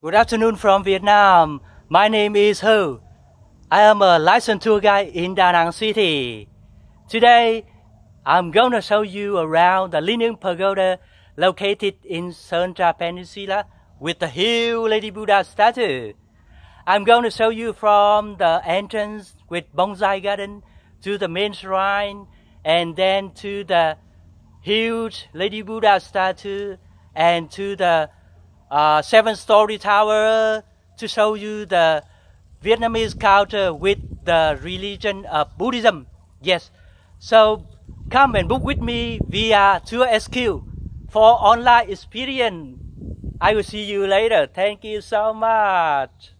Good afternoon from Vietnam. My name is Hu. I am a licensed tour guide in Da Nang City. Today, I'm going to show you around the Leaning Pagoda located in Sontra Peninsula with the Hill Lady Buddha statue. I'm going to show you from the entrance with bonsai garden to the main shrine and then to the huge Lady Buddha statue and to the uh, seven-story tower to show you the Vietnamese culture with the religion of Buddhism. Yes. So come and book with me via Tour SQ for online experience. I will see you later. Thank you so much.